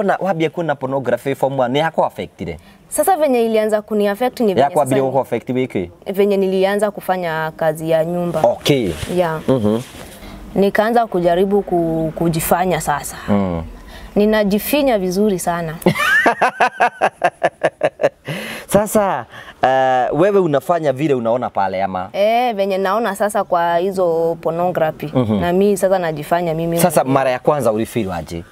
Ona wabia kuna pornografi form 1 ni yako affectire. Sasa venye ilianza kuni affect ni venye yako bila kuko affect wiki. Venye nilianza kufanya kazi ya nyumba. Okay. Yeah. Mhm. Mm Nikaanza kujaribu ku, kujifanya sasa. Mhm. Ninajifinya vizuri sana. Sasa uh, wewe unafanya vile unaona pale ama? Eh, venye naona sasa kwa hizo pornography. Mm -hmm. Na mimi sasa najifanya mimi. Sasa mara ya kwanza ulifeel aje?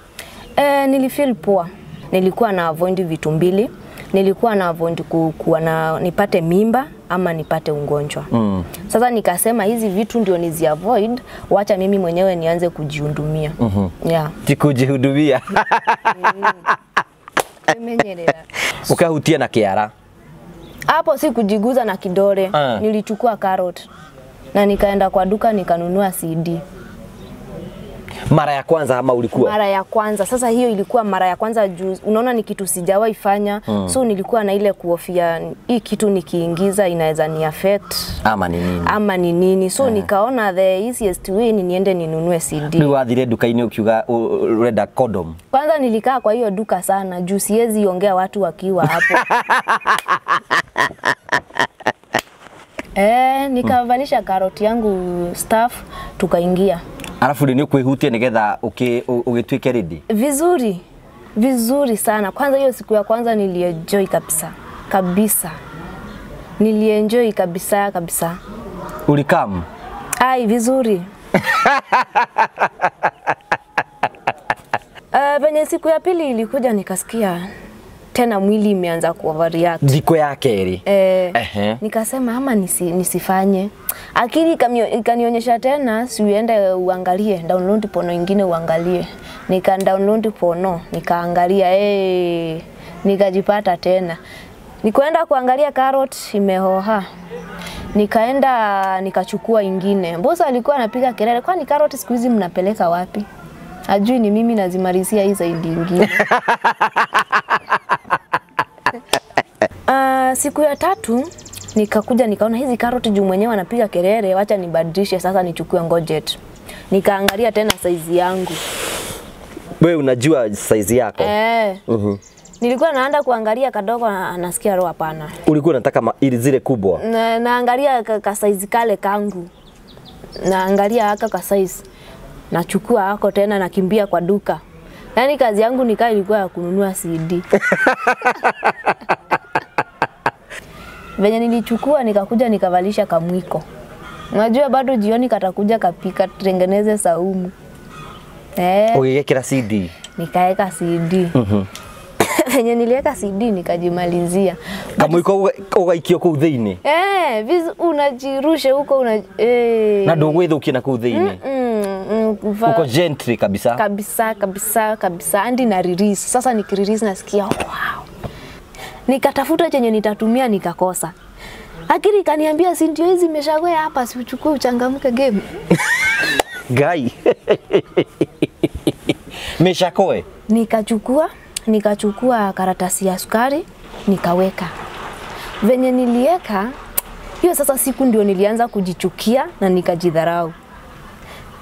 E, nilifeel poor. Nilikuwa na avoid vitu mbili. Nilikuwa na avoid kuwa na nipate mimba ama nipate ugonjwa. Mm. Sasa nikasema hizi vitu ndio nizi avoid, wacha mimi mwenyewe nianze kujihudumia. Mhm. Mm -hmm. Yeah. Kujihudumia. Ukahutia na kiara. Hapo si kujiguza na kidole. Uh. Nilichukua carrot na nikaenda kwa duka nikanunua CD. Mara ya kwanza ama ulikuwa? Mara ya kwanza. Sasa hiyo ilikuwa mara ya kwanza juu unaona ni kitu sijawahi fanya. Mm. So nilikuwa na ile kuhofia hii kitu nikiingiza inaweza ni affect ama ni nini? Ama ni nini? So yeah. nikaona the easiest way ni niende ninunue CD. Ni wathire dukaini ukiuga urenda condom. Kwanza nilikaa kwa hiyo duka sana juu siwezi ongea watu wakiwa hapo. Eh, nikavalisha karoti yangu staff tukaingia. Alafu ndio kwihutia nigetha ugituike okay, ready. Vizuri. Vizuri sana. Kwanza hiyo siku ya kwanza nilienjoy kabisa. Kabisa. Nilienjoy kabisa kabisa. Ulikam? Ai, vizuri. penye eh, siku ya pili ilikuja nikasikia tena mwili imeanza kuoverreact ziko yake ili eh, uh -huh. nikasema ama nisi, nisifanye. Akili ikanionyesha tena, si uende uangalie download pono ingine uangalie. Nika download pono nikaangalia, eh hey, nikajipata tena. Nikaenda kuangalia carrot imehoha nikaenda nikachukua ingine. Bosi alikuwa anapiga kelele, kwani karoti siku hizi mnapeleka wapi? Ajui ni mimi nazimalizia hii zaidi ingine Uh, siku ya tatu nikakuja nikaona hizi karoti juu mwenyewe anapiga kelele, wacha nibadilishe sasa, nichukue ngojet. Nikaangalia tena saizi yangu. Wewe unajua saizi yako eh? mm-hmm. Nilikuwa naenda kuangalia kadogo, anasikia roho, hapana. Ulikuwa unataka ili zile kubwa? Na, naangalia ka, ka saizi kale kangu, naangalia haka ka saizi, nachukua hako tena, nakimbia kwa duka Yaani kazi yangu nikaa ilikuwa ya kununua CD venye nilichukua nikakuja nikavalisha kamwiko. Unajua bado jioni katakuja kapika tutengeneze saumu. Eh. Ukiweka CD. Nikaweka CD. Mhm. Mm Venye niliweka CD nikajimalizia. Kamwiko ugaikio kuu thĩinĩ. Eh, vizu unajirushe huko una eh. Na ndio ndũgwĩthũkia na kuu thĩinĩ. Mm -mm mm, uko gentry kabisa kabisa kabisa kabisa, andi na release. Sasa nikirelease nasikia wow, nikatafuta chenye nitatumia nikakosa akili kaniambia si ndio hizi imeshakwea hapa, si uchukue uchangamke game gai meshakoe. Nikachukua nikachukua karatasi ya sukari nikaweka venye nilieka hiyo. Sasa siku ndio nilianza kujichukia na nikajidharau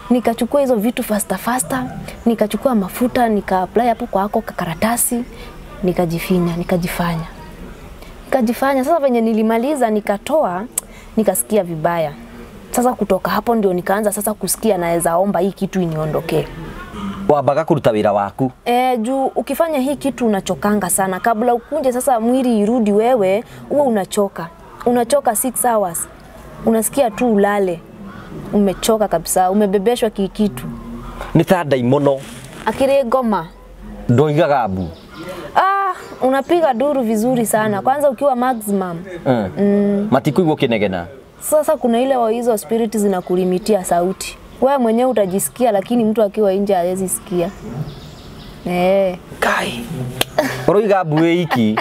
nikachukua hizo vitu fasta fasta, nikachukua mafuta nika apply hapo kwa hako kakaratasi, nikajifinya nikajifanya nikajifanya. Sasa venye nilimaliza nikatoa, nikasikia vibaya. Sasa kutoka hapo ndio nikaanza sasa kusikia naweza omba hii kitu iniondokee wabaga kuruta wira waku e, juu ukifanya hii kitu unachokanga sana kabla ukunje sasa mwili irudi wewe huwa unachoka unachoka 6 hours unasikia tu ulale umechoka kabisa, umebebeshwa kikitu, ni ta daimono akiri ngoma ndoigaga mbu ah, unapiga duru vizuri sana kwanza ukiwa maximum eh. mm. Mm. matikuigwo kinegena sasa kuna ile hizo spirit zinakulimitia sauti, wewe mwenyewe utajisikia, lakini mtu akiwa nje hawezi sikia. Eh. Kai. Roiga bwe iki.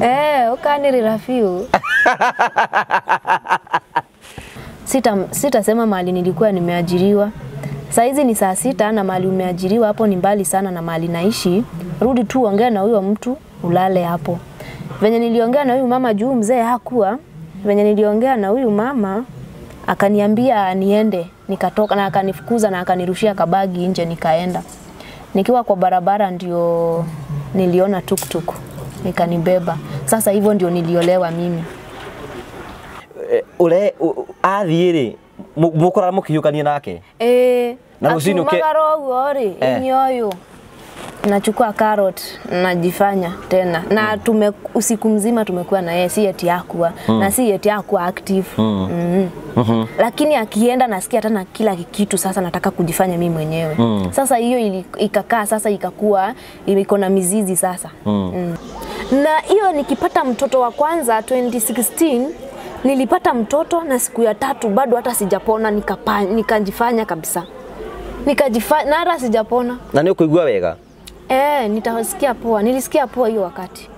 Eh, ukanirira biũ sita, sita sema mali nilikuwa nimeajiriwa. Saa hizi ni saa sita na mali umeajiriwa hapo ni mbali sana na mali naishi. Rudi tu ongea na huyo mtu ulale hapo. Venye niliongea na huyu mama juu mzee hakuwa, venye niliongea na huyu mama akaniambia niende, nikatoka na akanifukuza na akanirushia kabagi nje, nikaenda. Nikiwa kwa barabara ndio niliona tuktuk Nikanibeba. Sasa hivyo ndio niliolewa mimi ure eh, athiĩ rĩ mũkorara mũkihiũkania nake ĩĩ na rũcinĩ ũkĩmagara ũguo rĩ eh. inya na chukua carrot na jifanya tena na mm. tume, usiku mzima tumekuwa na yeye, si eti akua mm. na si eti akua active mm. Mm. Mm -hmm. Mm-hmm. Mm-hmm. Lakini akienda nasikia hata na kila kitu, sasa nataka kujifanya mimi mwenyewe mm. Sasa hiyo ikakaa sasa ikakuwa iko na mizizi sasa mm. Mm. Na hiyo nikipata mtoto wa kwanza 2016 mm. Nilipata mtoto na siku ya tatu bado hata sijapona, nikajifanya nikajifanya kabisa nikajifanya na hata sijapona. Na niko kuigua wega? Eh, nitasikia poa, nilisikia poa hiyo wakati